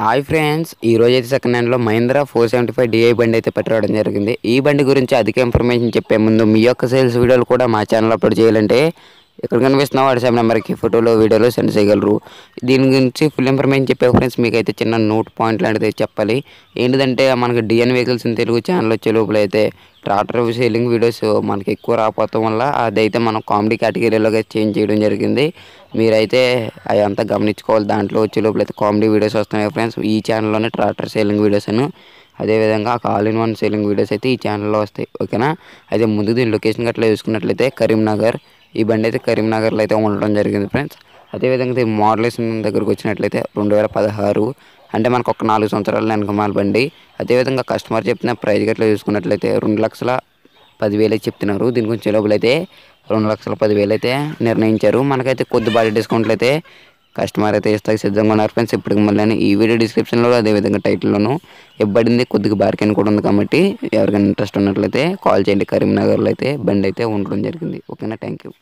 hi friends ఈ రోజు అయితే సెకండ్ హ్యాండ్లో Mahindra four seventy five DI బండి అయితే పెట్టడం జరిగింది ఈ బండి గురించి అధిక ఇన్ఫర్మేషన్ చెప్పే ముందు మీ యొక్క సేల్స్ వీడియోలు కూడా మా ఛానల్ అప్లోడ్ చేయాలంటే ఇక్కడ కనిపిస్తున్న వాట్సాప్ నెంబర్కి ఫోటోలు వీడియోలు సెండ్ చేయగలరు దీని గురించి ఫుల్ ఇన్ఫర్మేషన్ చెప్పే ఫ్రెండ్స్ మీకు అయితే చిన్న నోట్ పాయింట్ లాంటిది చెప్పాలి ఏంటిదంటే మనకి DN vehicles in Telugu channel వచ్చే లోపల అయితే ట్రాక్టర్ సేలింగ్ వీడియోస్ మనకి ఎక్కువ రాకపోవడం వల్ల అదైతే మనం కామెడీ కేటగిరీలోకి చేంజ్ చేయడం జరిగింది మీరైతే అవి అంతా గమనించుకోవాలి దాంట్లో వచ్చే లోపల అయితే కామెడీ వీడియోస్ వస్తున్నాయి ఫ్రెండ్స్ ఈ ఛానల్లోనే ట్రాక్టర్ సేలింగ్ వీడియోస్ అని అదేవిధంగా all in one selling videos అయితే ఈ ఛానల్లో వస్తాయి ఓకేనా అయితే ముందు దీని లొకేషన్ గట్ల చూసుకున్నట్లయితే కరీంనగర్ ఈ బండి అయితే కరీంనగర్లో అయితే ఉండడం జరిగింది ఫ్రెండ్స్ అదేవిధంగా ఇది మోడలేషన్ దగ్గరకు వచ్చినట్లయితే రెండు వేల పదహారు అంటే మనకు ఒక నాలుగు సంవత్సరాల వెనకమాల బండి అదేవిధంగా కస్టమర్ చెప్పిన ప్రైజ్ గట్లా చూసుకున్నట్లయితే రెండు లక్షల పదివేలు చెప్తున్నారు దీని గురించి లోపల అయితే రెండు లక్షల పదివేలు అయితే నిర్ణయించారు మనకైతే కొద్ది డిస్కౌంట్లు అయితే కస్టమర్ అయితే ఇస్తాకి సిద్ధంగా ఉన్నారు ఫ్రెండ్స్ ఇప్పటికి మళ్ళీ ఈ వీడియో డిస్క్రిప్షన్లో అదేవిధంగా టైటిల్లోనూ ఇవ్వబడింది కొద్దిగా బార్కెన్ కూడా ఉంది కాబట్టి ఎవరికైనా ఇంట్రెస్ట్ ఉన్నట్లయితే కాల్ చేయండి కరీంనగర్లో అయితే బండి అయితే ఉండడం జరిగింది ఓకేనా థ్యాంక్ యూ